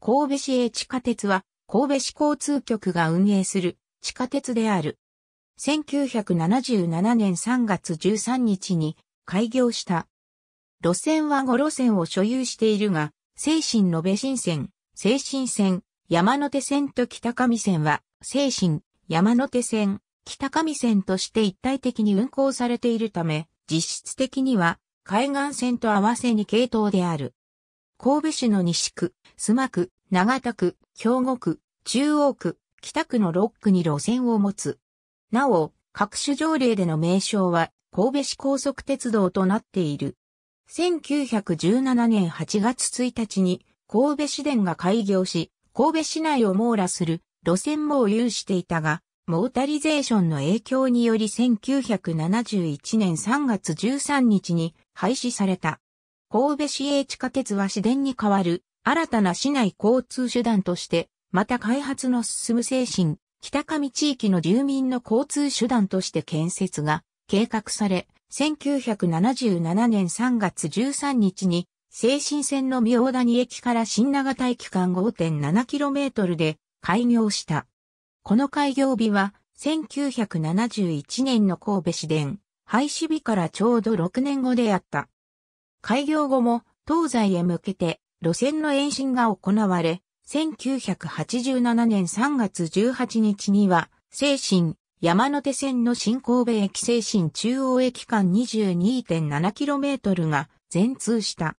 神戸市営地下鉄は、神戸市交通局が運営する地下鉄である。1977年3月13日に開業した。路線は5路線を所有しているが、精神延べ新線、精神線、山手線と北上線は、精神、山手線、北上線として一体的に運行されているため、実質的には海岸線と合わせに系統である。神戸市の西区、須磨区、長田区、兵庫区、中央区、北区の6区に路線を持つ。なお、各種条例での名称は、神戸市高速鉄道となっている。1917年8月1日に、神戸市電が開業し、神戸市内を網羅する路線も有していたが、モータリゼーションの影響により1971年3月13日に廃止された。神戸市営地下鉄は市電に代わる新たな市内交通手段として、また開発の進む精神、北上地域の住民の交通手段として建設が計画され、1977年3月13日に、精神線の妙谷駅から新長田駅間 5.7km で開業した。この開業日は、1971年の神戸市電、廃止日からちょうど6年後であった。開業後も東西へ向けて路線の延伸が行われ、1987年3月18日には、精神、山手線の新神戸駅精神中央駅間 22.7km が全通した。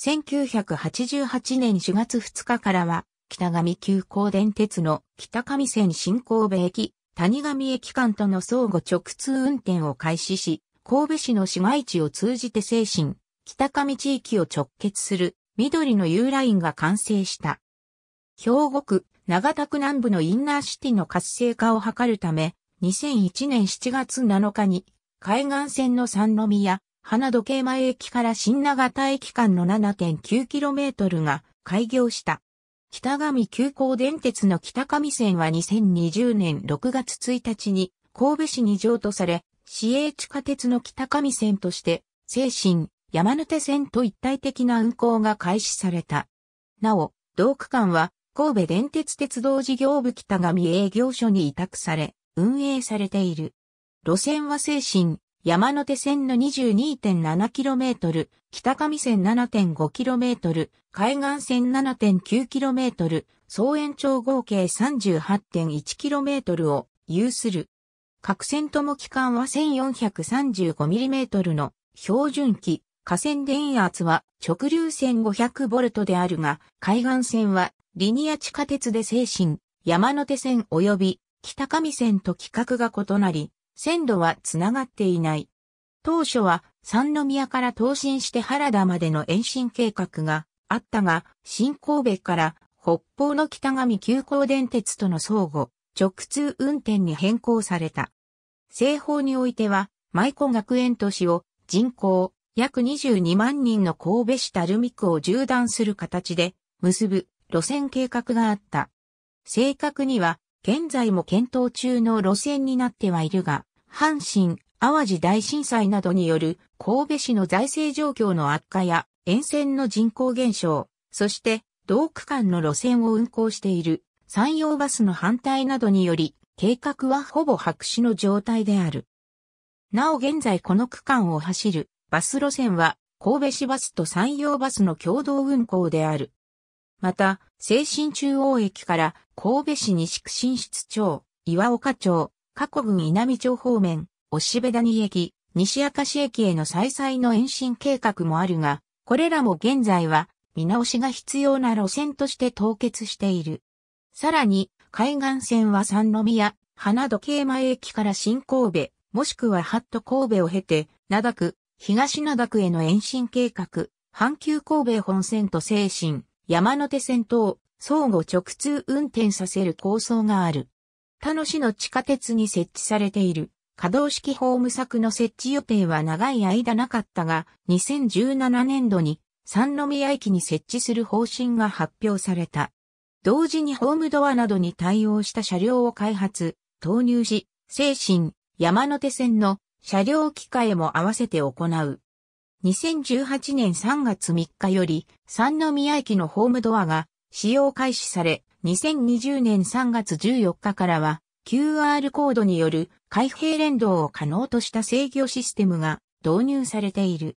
1988年4月2日からは、北上急行電鉄の北上線新神戸駅、谷上駅間との相互直通運転を開始し、神戸市の市街地を通じて精神、北上地域を直結する緑の U ラインが完成した。兵庫区長田区南部のインナーシティの活性化を図るため、2001年7月7日に海岸線の三宮、花時計前駅から新長田駅間の 7.9km が開業した。北上急行電鉄の北上線は2020年6月1日に神戸市に譲渡され、市営地下鉄の北上線として、精神、山手線と一体的な運行が開始された。なお、同区間は神戸電鉄鉄道事業部北上営業所に委託され、運営されている。路線は精神、山手線の 22.7km、北上線 7.5km、海岸線 7.9km、総延長合計 38.1km を有する。各線とも期間は 1435mm の標準期河川電圧は直流線5 0 0ボルトであるが、海岸線はリニア地下鉄で精神、山手線及び北上線と規格が異なり、線路はつながっていない。当初は三宮から東進して原田までの延伸計画があったが、新神戸から北方の北上急行電鉄との相互、直通運転に変更された。西方においては、舞子学園都市を人口約22万人の神戸市垂水区を縦断する形で結ぶ路線計画があった。正確には現在も検討中の路線になってはいるが、阪神、淡路大震災などによる神戸市の財政状況の悪化や沿線の人口減少、そして同区間の路線を運行している山陽バスの反対などにより計画はほぼ白紙の状態である。なお現在この区間を走るバス路線は神戸市バスと山陽バスの共同運行である。また、西新中央駅から神戸市西区新室町、岩岡町、加古郡稲美町方面、押部谷駅、西明石駅への再々の延伸計画もあるが、これらも現在は見直しが必要な路線として凍結している。さらに、海岸線は三宮、花時計前駅から新神戸、もしくはハット神戸を経て、灘区、東灘区への延伸計画、阪急神戸本線と精神、山手線等、相互直通運転させる構想がある。他の市の地下鉄に設置されている可動式ホーム柵の設置予定は長い間なかったが、2017年度に三宮駅に設置する方針が発表された。同時にホームドアなどに対応した車両を開発、投入し、精神、山手線の車両機械も合わせて行う。2018年3月3日より、三宮駅のホームドアが使用開始され、2020年3月14日からは、QR コードによる開閉連動を可能とした制御システムが導入されている。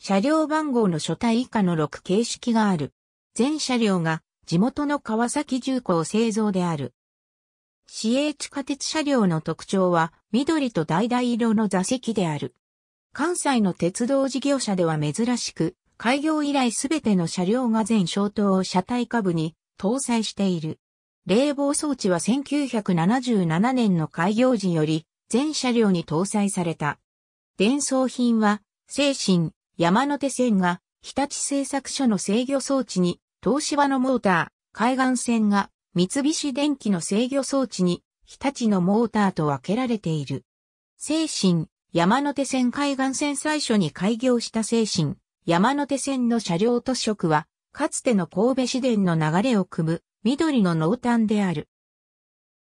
車両番号の書体以下の6形式がある。全車両が地元の川崎重工製造である。市営地下鉄車両の特徴は緑と橙色の座席である。関西の鉄道事業者では珍しく、開業以来すべての車両が全消灯を車体下部に搭載している。冷房装置は1977年の開業時より全車両に搭載された。伝送品は、精神、山手線が日立製作所の制御装置に東芝のモーター、海岸線が三菱電機の制御装置に日立のモーターと分けられている。精神、山手線海岸線最初に開業した精神、山手線の車両と色は、かつての神戸市電の流れを組む緑の濃淡である。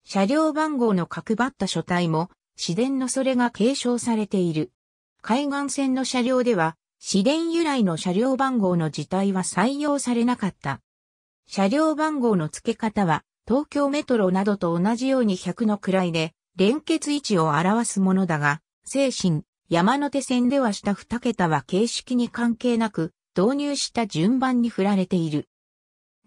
車両番号の角張った書体も、市電のそれが継承されている。海岸線の車両では、市電由来の車両番号の字体は採用されなかった。車両番号の付け方は、東京メトロなどと同じように100の位で、連結位置を表すものだが、精神、山手線では下2桁は形式に関係なく、導入した順番に振られている。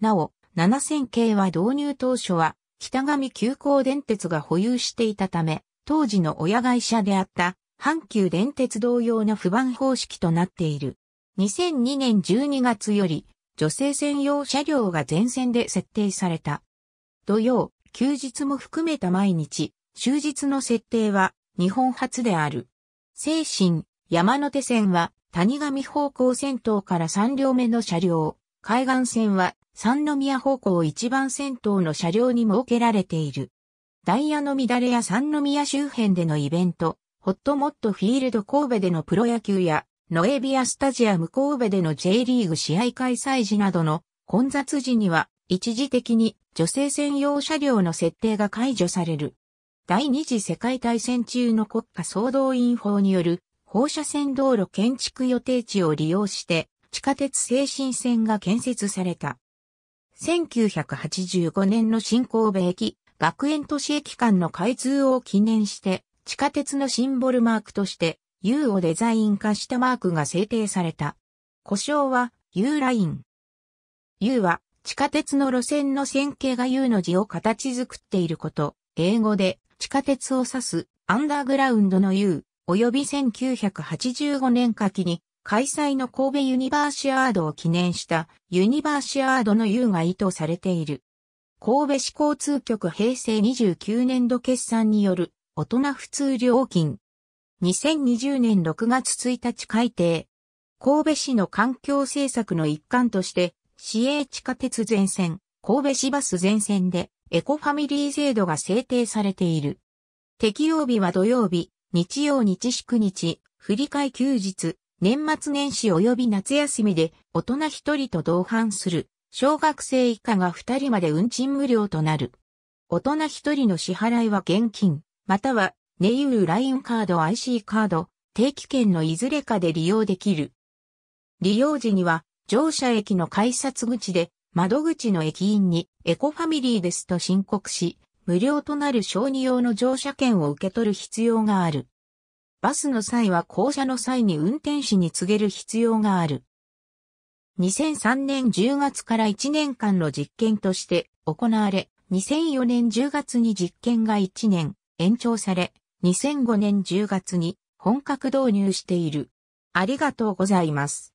なお、7000系は導入当初は、北上急行電鉄が保有していたため、当時の親会社であった、阪急電鉄同様の不番方式となっている。2002年12月より、女性専用車両が全線で設定された。土曜、休日も含めた毎日、終日の設定は日本初である。精神、山手線は谷上方向先頭から3両目の車両、海岸線は三宮方向一番先頭の車両に設けられている。ダイヤの乱れや三宮周辺でのイベント、ホットモットフィールド神戸でのプロ野球やノエビアスタジアム神戸での J リーグ試合開催時などの混雑時には一時的に女性専用車両の設定が解除される。第二次世界大戦中の国家総動員法による放射線道路建築予定地を利用して地下鉄精神線が建設された。1985年の新神戸駅、学園都市駅間の開通を記念して地下鉄のシンボルマークとして U をデザイン化したマークが制定された。故障は U ライン。U は地下鉄の路線の線形が U の字を形作っていること。英語で地下鉄を指すアンダーグラウンドの U 及び1985年夏季に開催の神戸ユニバーシアードを記念したユニバーシアードの U が意図されている。神戸市交通局平成29年度決算による大人普通料金2020年6月1日改定。神戸市の環境政策の一環として、市営地下鉄全線、神戸市バス全線で、エコファミリー制度が制定されている。適用日は土曜日、日曜日祝日、振り替休日、年末年始及び夏休みで、大人一人と同伴する、小学生以下が二人まで運賃無料となる。大人一人の支払いは現金、またはネイウルラインカード IC カード、定期券のいずれかで利用できる。利用時には、乗車駅の改札口で、窓口の駅員にエコファミリーですと申告し、無料となる小児用の乗車券を受け取る必要がある。バスの際は降車の際に運転士に告げる必要がある。2003年10月から1年間の実験として行われ、2004年10月に実験が1年延長され、2005年10月に本格導入している。ありがとうございます。